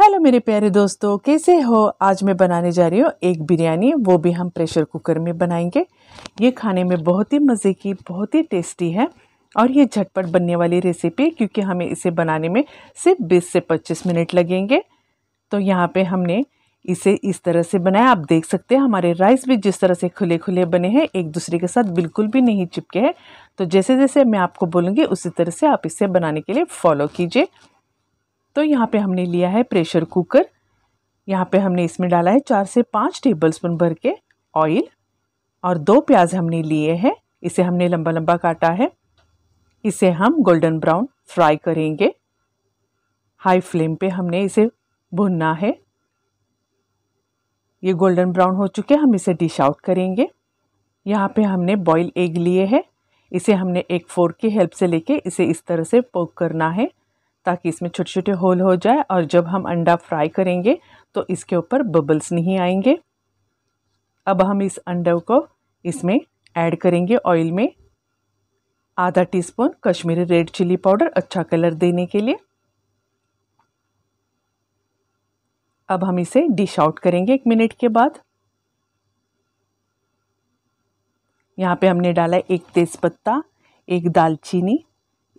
hello मेरे प्यारे दोस्तों कैसे हो आज मैं बनाने जा रही हूँ एक बिरयानी वो भी हम प्रेशर कुकर में बनाएंगे ये खाने में बहुत ही मज़े की बहुत ही टेस्टी है और ये झटपट बनने वाली रेसिपी क्योंकि हमें इसे बनाने में सिर्फ 20 से 25 मिनट लगेंगे तो यहाँ पे हमने इसे इस तरह से बनाया आप देख सकते हैं हमारे राइस भी जिस तरह से खुले खुले बने हैं एक दूसरे के साथ बिल्कुल भी नहीं चिपके हैं तो जैसे जैसे मैं आपको बोलूँगी उसी तरह से आप इसे बनाने के लिए फॉलो कीजिए तो यहाँ पे हमने लिया है प्रेशर कुकर यहाँ पे हमने इसमें डाला है चार से पाँच टेबल स्पून भर के ऑयल और दो प्याज हमने लिए हैं इसे हमने लंबा लंबा काटा है इसे हम गोल्डन ब्राउन फ्राई करेंगे हाई फ्लेम पे हमने इसे भुनना है ये गोल्डन ब्राउन हो चुके हम इसे डिश आउट करेंगे यहाँ पे हमने बॉयल एग लिए है इसे हमने एक फोर्क की हेल्प से लेके इसे इस तरह से पोक करना है ताकि इसमें छोटे छोटे होल हो जाए और जब हम अंडा फ्राई करेंगे तो इसके ऊपर बबल्स नहीं आएंगे अब हम इस अंडे को इसमें ऐड करेंगे ऑयल में आधा teaspoon Kashmiri red chilli powder अच्छा कलर देने के लिए अब हम इसे डिश आउट करेंगे एक मिनट के बाद यहाँ पे हमने डाला एक तेज़पत्ता एक दालचीनी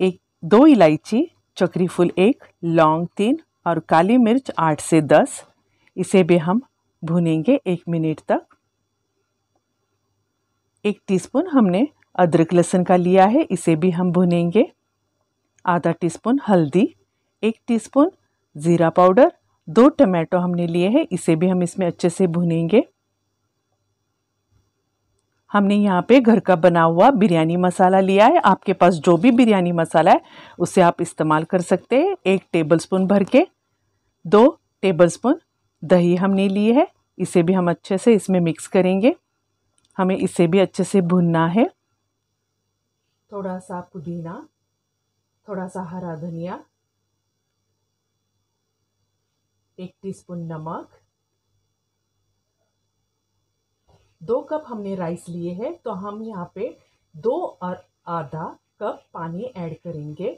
एक दो इलायची चक्री फूल एक लौंग तीन और काली मिर्च आठ से दस इसे भी हम भुनेंगे एक मिनट तक एक टीस्पून हमने अदरक लहसुन का लिया है इसे भी हम भुनेंगे आधा टीस्पून हल्दी एक टीस्पून ज़ीरा पाउडर दो टमाटो हमने लिए हैं इसे भी हम इसमें अच्छे से भुनेंगे हमने यहाँ पे घर का बना हुआ बिरयानी मसाला लिया है आपके पास जो भी बिरयानी मसाला है उसे आप इस्तेमाल कर सकते हैं एक टेबलस्पून भर के दो टेबलस्पून दही हमने लिए है इसे भी हम अच्छे से इसमें मिक्स करेंगे हमें इसे भी अच्छे से भुनना है थोड़ा सा पुदीना थोड़ा सा हरा धनिया एक टीस्पून नमक दो कप हमने राइस लिए हैं तो हम यहाँ पे दो और आधा कप पानी ऐड करेंगे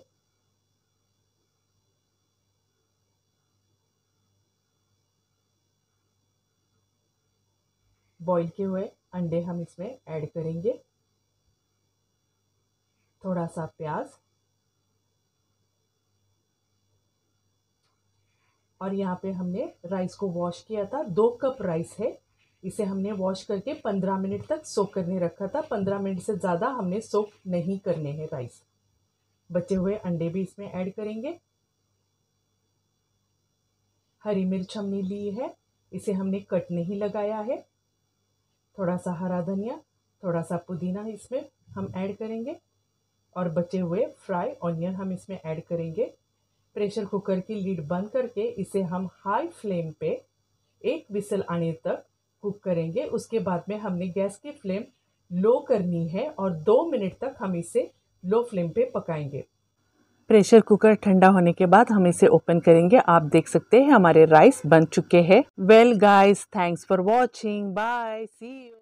बॉईल किए हुए अंडे हम इसमें ऐड करेंगे थोड़ा सा प्याज और यहाँ पे हमने राइस को वॉश किया था दो कप राइस है इसे हमने वॉश करके पंद्रह मिनट तक सोक करने रखा था पंद्रह मिनट से ज़्यादा हमने सोक नहीं करने हैं राइस बचे हुए अंडे भी इसमें ऐड करेंगे हरी मिर्च हमने ली है इसे हमने कट नहीं लगाया है थोड़ा सा हरा धनिया थोड़ा सा पुदीना इसमें हम ऐड करेंगे और बचे हुए फ्राई ऑनियन हम इसमें ऐड करेंगे प्रेशर कुकर की लीड बंद करके इसे हम हाई फ्लेम पे एक विसल आने तक कुक करेंगे उसके बाद में हमने गैस की फ्लेम लो करनी है और दो मिनट तक हम इसे लो फ्लेम पे पकाएंगे प्रेशर कुकर ठंडा होने के बाद हम इसे ओपन करेंगे आप देख सकते हैं हमारे राइस बन चुके हैं well guys thanks for watching bye see you